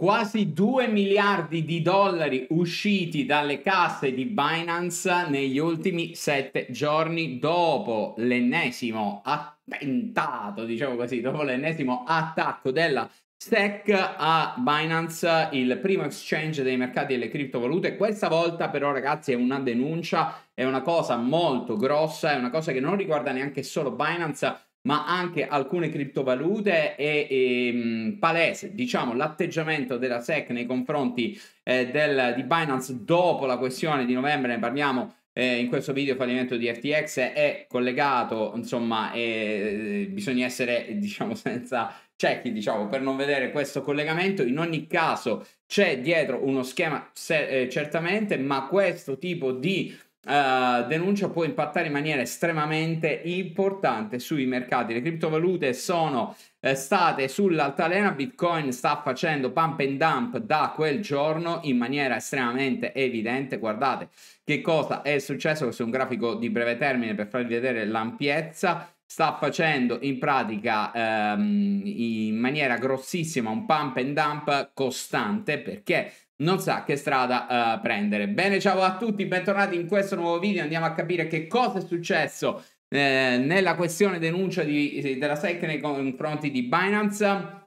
quasi 2 miliardi di dollari usciti dalle casse di Binance negli ultimi 7 giorni dopo l'ennesimo attentato, diciamo così, dopo l'ennesimo attacco della SEC a Binance, il primo exchange dei mercati delle criptovalute. Questa volta però ragazzi è una denuncia, è una cosa molto grossa, è una cosa che non riguarda neanche solo Binance ma anche alcune criptovalute e, è ehm, palese diciamo, l'atteggiamento della SEC nei confronti eh, del, di Binance dopo la questione di novembre, ne parliamo eh, in questo video fallimento di FTX è collegato, insomma, è, eh, bisogna essere, diciamo, senza ciechi, diciamo, per non vedere questo collegamento. In ogni caso c'è dietro uno schema, se, eh, certamente, ma questo tipo di Uh, denuncia può impattare in maniera estremamente importante sui mercati. Le criptovalute sono eh, state sull'altalena, Bitcoin sta facendo pump and dump da quel giorno in maniera estremamente evidente. Guardate che cosa è successo, questo è un grafico di breve termine per farvi vedere l'ampiezza sta facendo in pratica ehm, in maniera grossissima un pump and dump costante perché non sa che strada uh, prendere. Bene, ciao a tutti, bentornati in questo nuovo video. Andiamo a capire che cosa è successo eh, nella questione denuncia di, eh, della SEC nei confronti di Binance.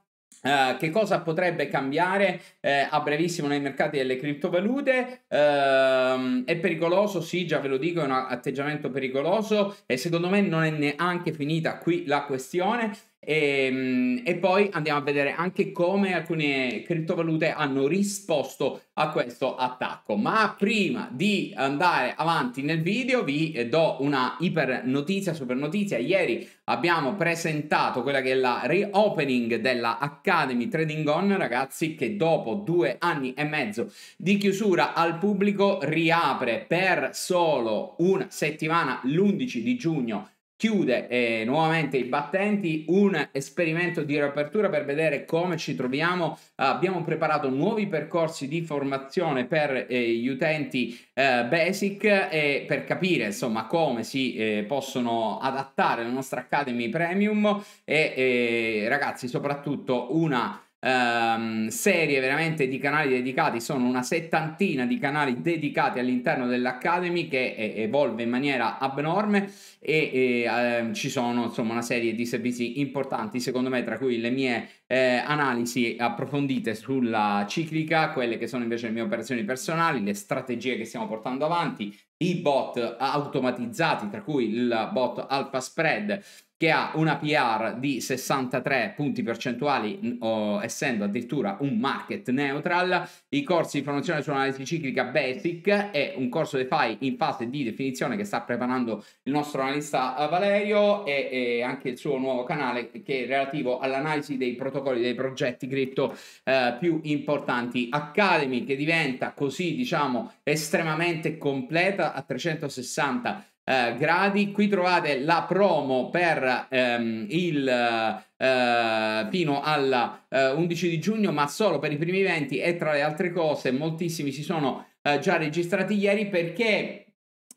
Uh, che cosa potrebbe cambiare eh, a brevissimo nei mercati delle criptovalute? Uh, è pericoloso, sì, già ve lo dico, è un atteggiamento pericoloso e secondo me non è neanche finita qui la questione. E, ehm, e, poi andiamo a vedere anche come alcune criptovalute hanno risposto a questo attacco. Ma prima di andare avanti nel video vi eh, do una iper notizia, super notizia. Ieri abbiamo presentato quella che è la reopening della Academy Trading On, ragazzi, che dopo due anni e mezzo di chiusura al pubblico riapre per solo una settimana l'11 di giugno chiude eh, nuovamente i battenti un esperimento di riapertura per vedere come ci troviamo. Ah, abbiamo preparato nuovi percorsi di formazione per eh, gli utenti eh, basic e per capire insomma come si eh, possono adattare la nostra Academy Premium e eh, ragazzi soprattutto una ehm, serie veramente di canali dedicati, sono una settantina di canali dedicati all'interno dell'Academy che eh, evolve in maniera abnorme e, e ehm, ci sono insomma una serie di servizi importanti secondo me tra cui le mie eh, analisi approfondite sulla ciclica, quelle che sono invece le mie operazioni personali, le strategie che stiamo portando avanti, i bot automatizzati, tra cui il bot Alpha Spread che ha una PR di 63 punti percentuali, essendo addirittura un market neutral, i corsi di formazione sull'analisi ciclica basic e un corso DeFi in fase di definizione che sta preparando il nostro analista Valerio e, e anche il suo nuovo canale che è relativo all'analisi dei protocolli protocoli dei progetti cripto eh, più importanti. Academy che diventa così, diciamo, estremamente completa a 360 eh, gradi. Qui trovate la promo per ehm, il eh, fino al eh, 11 di giugno, ma solo per i primi eventi e tra le altre cose moltissimi si sono eh, già registrati ieri perché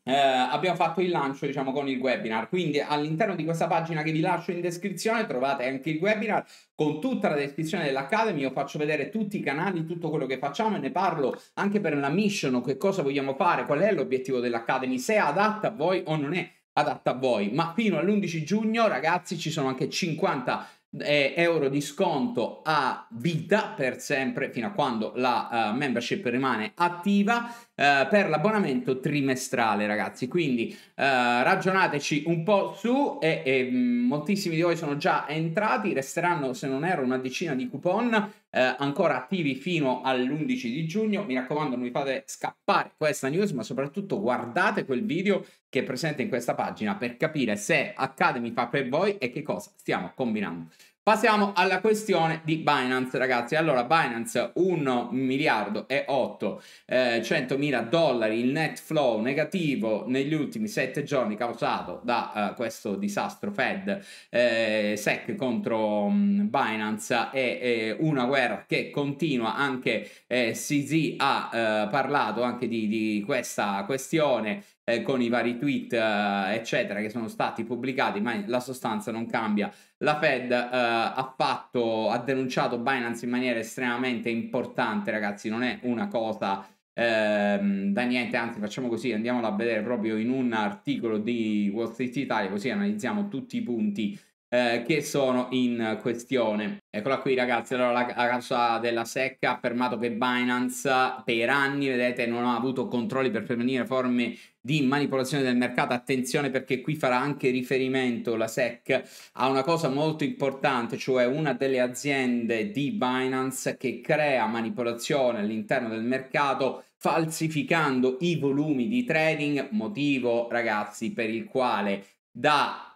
eh, abbiamo fatto il lancio diciamo con il webinar quindi all'interno di questa pagina che vi lascio in descrizione trovate anche il webinar con tutta la descrizione dell'Academy io faccio vedere tutti i canali tutto quello che facciamo e ne parlo anche per la mission che cosa vogliamo fare qual è l'obiettivo dell'Academy se è adatta a voi o non è adatta a voi ma fino all'11 giugno ragazzi ci sono anche 50 euro di sconto a vita per sempre fino a quando la uh, membership rimane attiva uh, per l'abbonamento trimestrale ragazzi quindi uh, ragionateci un po' su e, e, mm, moltissimi di voi sono già entrati resteranno se non erro una decina di coupon ancora attivi fino all'11 di giugno mi raccomando non vi fate scappare questa news ma soprattutto guardate quel video che è presente in questa pagina per capire se Academy fa per voi e che cosa stiamo combinando Passiamo alla questione di Binance, ragazzi. Allora, Binance 1 miliardo e 8 eh, 100 mila dollari, il net flow negativo negli ultimi 7 giorni causato da uh, questo disastro Fed eh, SEC contro um, Binance e, e una guerra che continua. Anche eh, CZ ha eh, parlato anche di, di, questa questione eh, con i vari tweet, eh, eccetera, che sono stati pubblicati, ma la sostanza non cambia. La Fed eh, ha, fatto, ha denunciato Binance in maniera estremamente importante, ragazzi, non è una cosa ehm, da niente, anzi facciamo così, andiamola a vedere proprio in un articolo di Wall Street Italia, così analizziamo tutti i punti eh, che sono in questione. Eccola qui ragazzi, allora la, la causa della secca ha affermato che Binance per anni, vedete, non ha avuto controlli per prevenire forme di manipolazione del mercato. Attenzione perché qui farà anche riferimento la SEC a una cosa molto importante, cioè una delle aziende di Binance che crea manipolazione all'interno del mercato falsificando i volumi di trading, motivo ragazzi per il quale da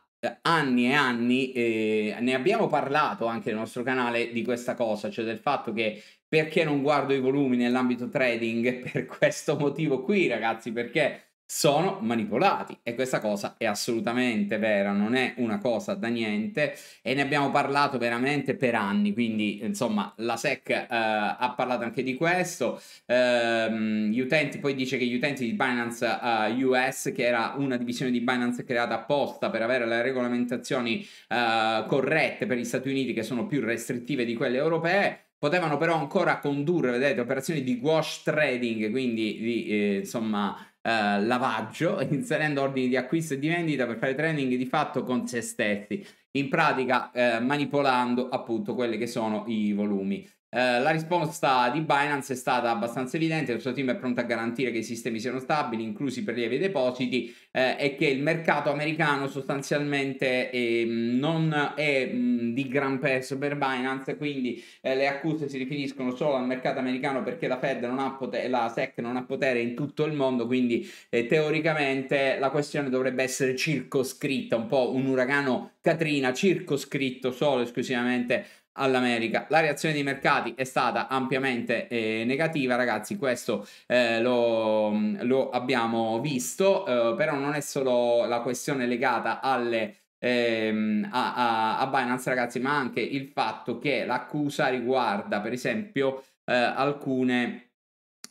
anni e anni eh, ne abbiamo parlato anche nel nostro canale di questa cosa, cioè del fatto che perché non guardo i volumi nell'ambito trading per questo motivo qui, ragazzi, perché sono manipolati e questa cosa è assolutamente vera, non è una cosa da niente e ne abbiamo parlato veramente per anni, quindi insomma la SEC eh, ha parlato anche di questo, eh, gli utenti poi dice che gli utenti di Binance eh, US, che era una divisione di Binance creata apposta per avere le regolamentazioni eh, corrette per gli Stati Uniti che sono più restrittive di quelle europee, potevano però ancora condurre, vedete, operazioni di wash trading, quindi di, eh, insomma eh, lavaggio, inserendo ordini di acquisto e di vendita per fare trading di fatto con se stessi, in pratica eh, manipolando appunto quelli che sono i volumi. Eh, la risposta di Binance è stata abbastanza evidente, il suo team è pronto a garantire che i sistemi siano stabili, inclusi per lievi depositi, eh, e che il mercato americano sostanzialmente eh, non è mh, di gran peso per Binance, quindi eh, le accuse si riferiscono solo al mercato americano perché la Fed non ha potere, la SEC non ha potere in tutto il mondo, quindi eh, teoricamente la questione dovrebbe essere circoscritta, un po' un uragano Katrina circoscritto solo esclusivamente all'America. La reazione dei mercati è stata ampiamente eh, negativa, ragazzi, questo eh, lo, lo, abbiamo visto, eh, però non è solo la questione legata alle, ehm, a, a, a, Binance, ragazzi, ma anche il fatto che l'accusa riguarda, per esempio, eh, alcune...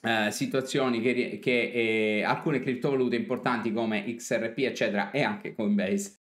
Uh, situazioni che, che eh, alcune criptovalute importanti come XRP eccetera e anche Coinbase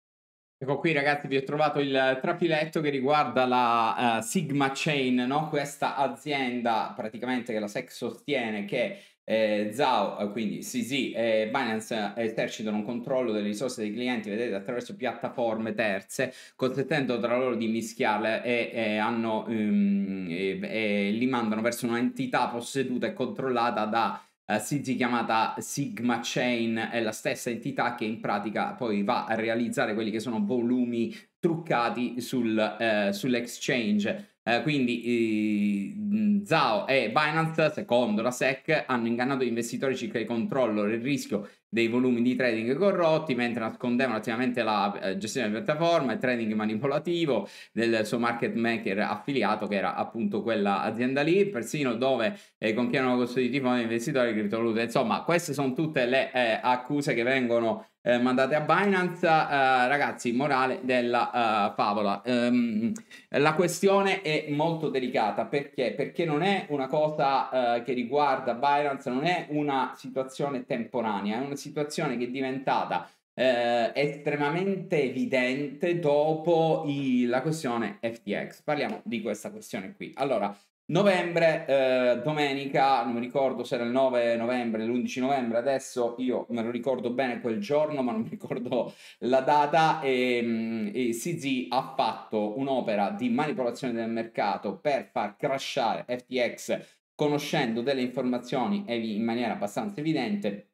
Ecco qui ragazzi vi ho trovato il trafiletto che riguarda la uh, Sigma Chain, no? questa azienda praticamente che la SEC sostiene che eh, Zao, eh, quindi CZ e Binance eh, esercitano un controllo delle risorse dei clienti, vedete, attraverso piattaforme terze, consentendo tra loro di mischiarle e, e, hanno, um, e, e li mandano verso un'entità posseduta e controllata da Uh, chiamata Sigma Chain è la stessa entità che in pratica poi va a realizzare quelli che sono volumi truccati sul, eh, sull'exchange. Eh, quindi eh, Zao e Binance, secondo la SEC, hanno ingannato gli investitori circa il controllo, del rischio dei volumi di trading corrotti mentre nascondevano attivamente la eh, gestione della piattaforma, e trading manipolativo del suo market maker affiliato che era appunto quella azienda lì, persino dove eh, compiano i fondi investitori criptovalute. Insomma, queste sono tutte le eh, accuse che vengono eh, mandate a Binance. Eh, ragazzi, morale della eh, favola. Ehm, la questione è molto delicata perché? Perché non è una cosa eh, che riguarda Binance, non è una situazione temporanea, è una situazione situazione che è diventata eh, estremamente evidente dopo i, la questione FTX. Parliamo di questa questione qui. Allora, novembre, eh, domenica, non mi ricordo se era il 9 novembre, l'11 novembre, adesso io me lo ricordo bene quel giorno, ma non mi ricordo la data, ehm, e, e CZ ha fatto un'opera di manipolazione del mercato per far crashare FTX conoscendo delle informazioni in maniera abbastanza evidente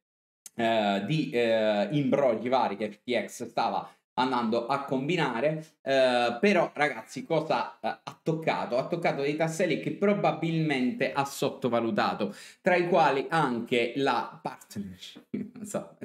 eh, di eh, imbrogli vari che FTX stava andando a combinare eh, però ragazzi cosa eh, ha toccato ha toccato dei tasselli che probabilmente ha sottovalutato tra i quali anche la partnership so,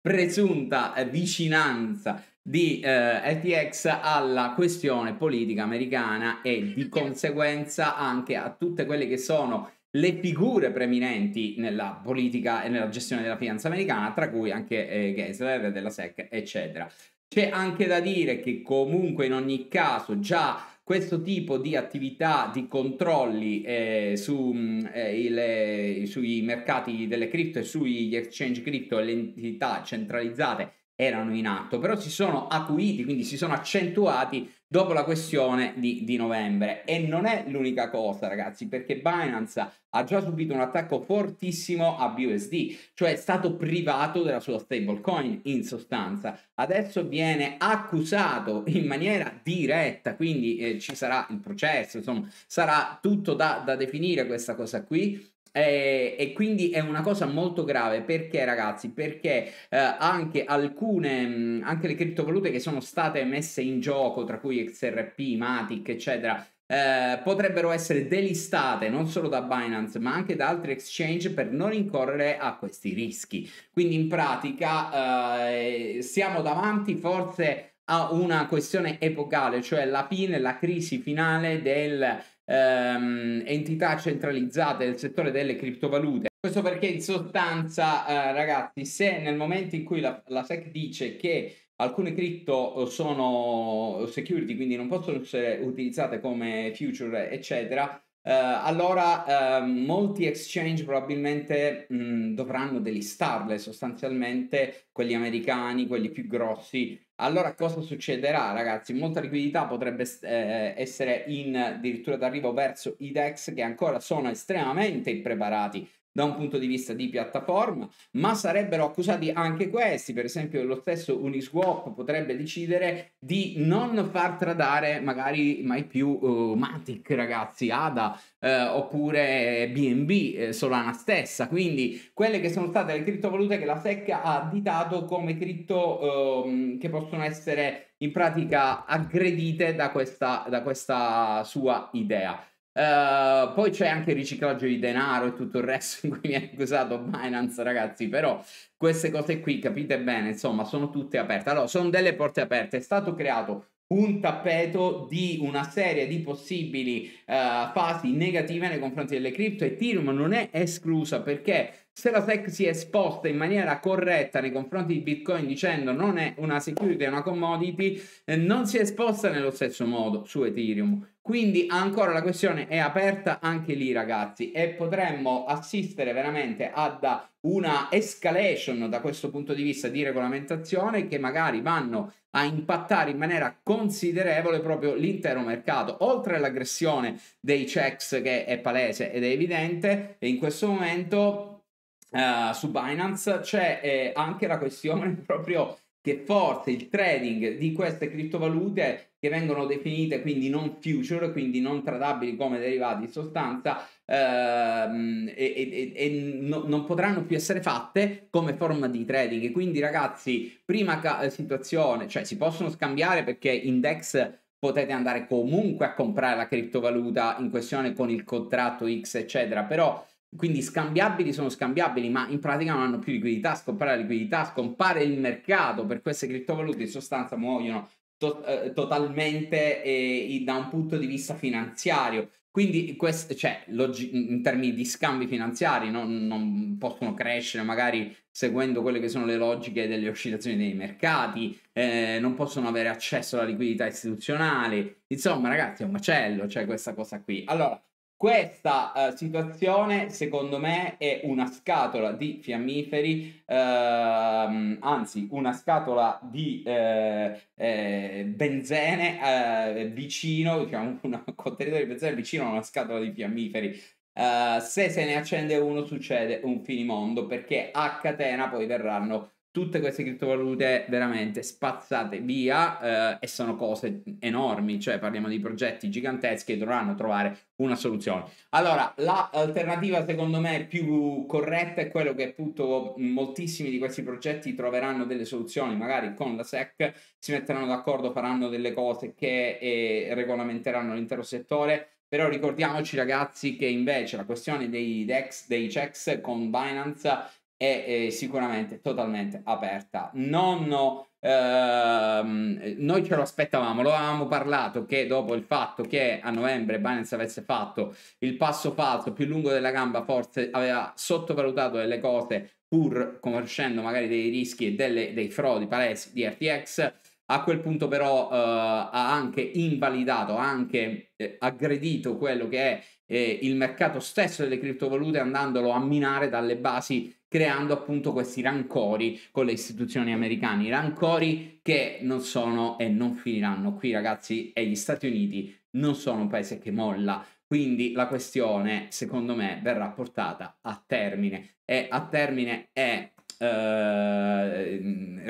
presunta vicinanza di eh, FTX alla questione politica americana e di conseguenza anche a tutte quelle che sono le figure preminenti nella politica e nella gestione della finanza americana, tra cui anche eh, Gessler della SEC, eccetera. C'è anche da dire che comunque in ogni caso già questo tipo di attività di controlli eh, su, mm, eh, il, eh, sui mercati delle cripto e sugli exchange cripto e le entità centralizzate erano in atto, però si sono acuiti, quindi si sono accentuati dopo la questione di, di, novembre. E non è l'unica cosa, ragazzi, perché Binance ha già subito un attacco fortissimo a BUSD, cioè è stato privato della sua stablecoin in sostanza. Adesso viene accusato in maniera diretta, quindi eh, ci sarà il processo, insomma, sarà tutto da, da definire questa cosa qui e, eh, e, quindi è una cosa molto grave perché ragazzi perché eh, anche alcune mh, anche le criptovalute che sono state messe in gioco tra cui XRP, Matic eccetera eh, potrebbero essere delistate non solo da Binance ma anche da altri exchange per non incorrere a questi rischi quindi in pratica eh, siamo davanti forse a una questione epocale cioè la fine la crisi finale del ehm, entità centralizzate nel settore delle criptovalute. Questo perché in sostanza, eh, ragazzi, se nel momento in cui la, la SEC dice che alcune cripto eh, sono security, quindi non possono essere utilizzate come future, eccetera, Uh, allora uh, molti exchange probabilmente mh, mm, dovranno delistarle sostanzialmente, quelli americani, quelli più grossi. Allora cosa succederà ragazzi? Molta liquidità potrebbe eh, essere in addirittura d'arrivo verso i DEX che ancora sono estremamente impreparati da un punto di vista di piattaforma, ma sarebbero accusati anche questi, per esempio lo stesso Uniswap potrebbe decidere di non far tradare magari mai più uh, Matic ragazzi, ADA eh, oppure BNB, eh, Solana stessa, quindi quelle che sono state le criptovalute che la SEC ha ditato come cripto uh, che possono essere in pratica aggredite da questa, da questa sua idea. Uh, poi c'è anche il riciclaggio di denaro e tutto il resto in cui mi ha accusato Binance, ragazzi. Però queste cose qui, capite bene, insomma, sono tutte aperte. Allora, sono delle porte aperte. È stato creato un tappeto di una serie di possibili uh, fasi negative nei confronti delle cripto. Ethereum non è esclusa perché se la SEC si è esposta in maniera corretta nei confronti di Bitcoin dicendo non è una security, è una commodity, non si è esposta nello stesso modo su Ethereum. Quindi ancora la questione è aperta anche lì, ragazzi, e potremmo assistere veramente ad una escalation da questo punto di vista di regolamentazione che magari vanno a impattare in maniera considerevole proprio l'intero mercato. Oltre all'aggressione dei checks che è palese ed è evidente, e in questo momento eh, su Binance c'è eh, anche la questione proprio che forse il trading di queste criptovalute che vengono definite quindi non future, quindi non tradabili come derivati in sostanza ehm, e, e, e no, non potranno più essere fatte come forma di trading. quindi ragazzi, prima ca- eh, situazione, cioè si possono scambiare perché index potete andare comunque a comprare la criptovaluta in questione con il contratto X eccetera, però quindi scambiabili sono scambiabili, ma in pratica non hanno più liquidità, scompare la liquidità, scompare il mercato per queste criptovalute in sostanza muoiono to- eh, totalmente eh, da un punto di vista finanziario. Quindi quest- cioè, log- in termini di scambi finanziari no? non possono crescere magari seguendo quelle che sono le logiche delle oscillazioni dei mercati, eh, non possono avere accesso alla liquidità istituzionale. Insomma ragazzi è un macello, cioè questa cosa qui. Allora, questa uh, situazione, secondo me, è una scatola di fiammiferi, ehm, anzi una scatola di eh, eh, benzene eh, vicino, diciamo un contenitore di benzene vicino a una scatola di fiammiferi. Uh, se se ne accende uno succede un finimondo perché a catena poi verranno tutte queste criptovalute veramente spazzate via eh, e sono cose enormi, cioè parliamo di progetti giganteschi che dovranno trovare una soluzione. Allora, l'alternativa secondo me più corretta è quello che appunto moltissimi di questi progetti troveranno delle soluzioni, magari con la SEC si metteranno d'accordo, faranno delle cose che eh, regolamenteranno l'intero settore, però ricordiamoci ragazzi che invece la questione dei DEX, dei checks con Binance è, è sicuramente totalmente aperta. Nonno, ehm, noi ce lo aspettavamo, lo avevamo parlato che dopo il fatto che a novembre Binance avesse fatto il passo falso più lungo della gamba, forse aveva sottovalutato delle cose pur conoscendo magari dei rischi e delle, dei frodi palesi di RTX, A quel punto però eh, ha anche invalidato, ha anche eh, aggredito quello che è eh, il mercato stesso delle criptovalute andandolo a minare dalle basi creando appunto questi rancori con le istituzioni americane, rancori che non sono e non finiranno qui ragazzi e gli Stati Uniti non sono un paese che molla, quindi la questione secondo me verrà portata a termine e a termine è eh,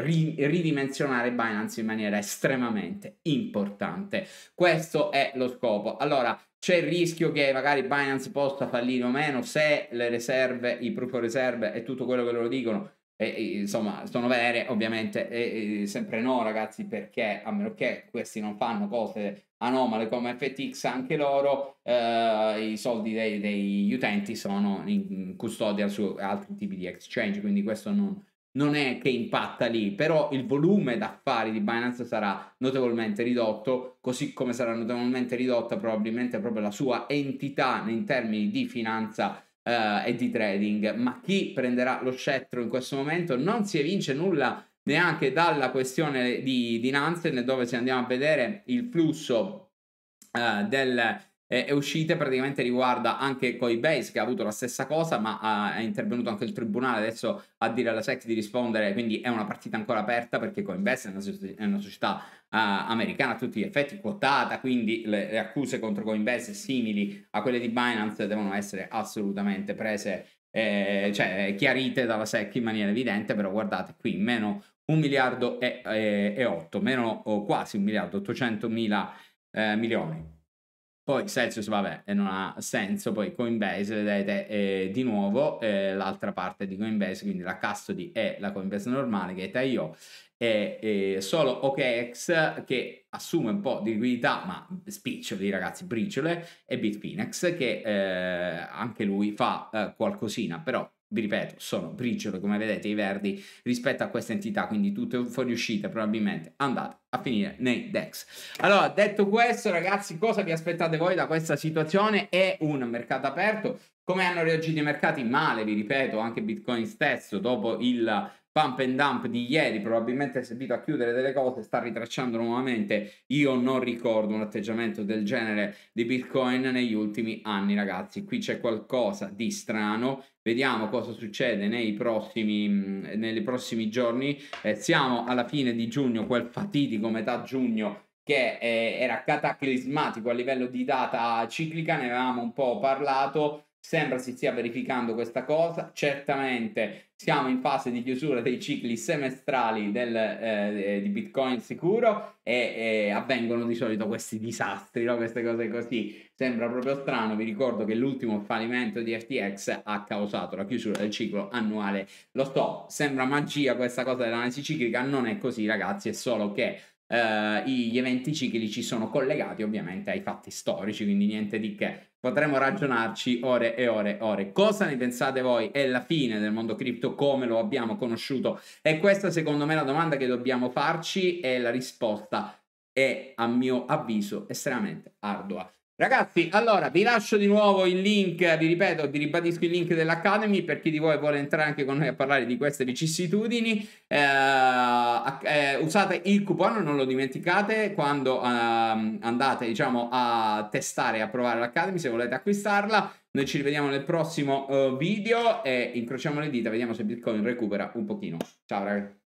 ri- ridimensionare Binance in maniera estremamente importante. Questo è lo scopo. Allora, c'è il rischio che magari Binance possa fallire o meno se le riserve, i proof of reserve e tutto quello che loro dicono e, e, insomma, sono vere ovviamente, e, e, sempre no ragazzi, perché a meno che questi non fanno cose anomale come FTX, anche loro eh, i soldi dei, degli utenti sono in custodia su altri tipi di exchange, quindi questo non, non è che impatta lì, però il volume d'affari di Binance sarà notevolmente ridotto, così come sarà notevolmente ridotta probabilmente proprio la sua entità in termini di finanza eh, e di trading, ma chi prenderà lo scettro in questo momento non si evince nulla neanche dalla questione di, di Nansen dove se andiamo a vedere il flusso eh, del eh, e uscite praticamente riguarda anche Coinbase che ha avuto la stessa cosa ma ha, ah, è intervenuto anche il tribunale adesso a dire alla SEC di rispondere quindi è una partita ancora aperta perché Coinbase è una, è una società uh, americana a tutti gli effetti quotata quindi le, le accuse contro Coinbase simili a quelle di Binance devono essere assolutamente prese eh, cioè eh, chiarite dalla SEC in maniera evidente, però guardate qui, meno 1 miliardo e, e, e 8, meno oh, quasi 1 miliardo 800 mila eh, milioni. Poi Celsius, vabbè, non ha senso, poi Coinbase, vedete, eh, di nuovo eh, l'altra parte di Coinbase, quindi la custody è la Coinbase normale che è TIO, e, solo OKEx che assume un po' di liquidità, ma spiccioli ragazzi, briciole, e Bitfinex che eh, anche lui fa eh, qualcosina, però vi ripeto, sono briciole, come vedete, i verdi rispetto a questa entità, quindi tutte fuoriuscite probabilmente andate a finire nei DEX. Allora, detto questo, ragazzi, cosa vi aspettate voi da questa situazione? È un mercato aperto. Come hanno reagito i mercati? Male, vi ripeto, anche Bitcoin stesso, dopo il pump and dump di ieri probabilmente è servito a chiudere delle cose, sta ritracciando nuovamente. Io non ricordo un atteggiamento del genere di Bitcoin negli ultimi anni, ragazzi. Qui c'è qualcosa di strano. Vediamo cosa succede nei prossimi, nei prossimi giorni. Eh, siamo alla fine di giugno, quel fatidico metà giugno che eh, era cataclismatico a livello di data ciclica, ne avevamo un po' parlato Sembra si stia verificando questa cosa, certamente siamo in fase di chiusura dei cicli semestrali del, eh, di Bitcoin sicuro e, e, avvengono di solito questi disastri, no? queste cose così. Sembra proprio strano, vi ricordo che l'ultimo fallimento di FTX ha causato la chiusura del ciclo annuale. Lo so, sembra magia questa cosa dell'analisi ciclica, non è così ragazzi, è solo che Uh, gli eventi ciclici sono collegati ovviamente ai fatti storici, quindi niente di che. Potremmo ragionarci ore e ore e ore. Cosa ne pensate voi? È la fine del mondo cripto come lo abbiamo conosciuto? E questa secondo me è la domanda che dobbiamo farci e la risposta è a mio avviso estremamente ardua. Ragazzi, allora vi lascio di nuovo il link, vi ripeto, vi ribadisco il link dell'Academy per chi di voi vuole entrare anche con noi a parlare di queste vicissitudini. Eh, eh, usate il coupon, non lo dimenticate, quando eh, andate diciamo, a testare e a provare l'Academy se volete acquistarla. Noi ci rivediamo nel prossimo eh, video e incrociamo le dita, vediamo se Bitcoin recupera un pochino. Ciao ragazzi.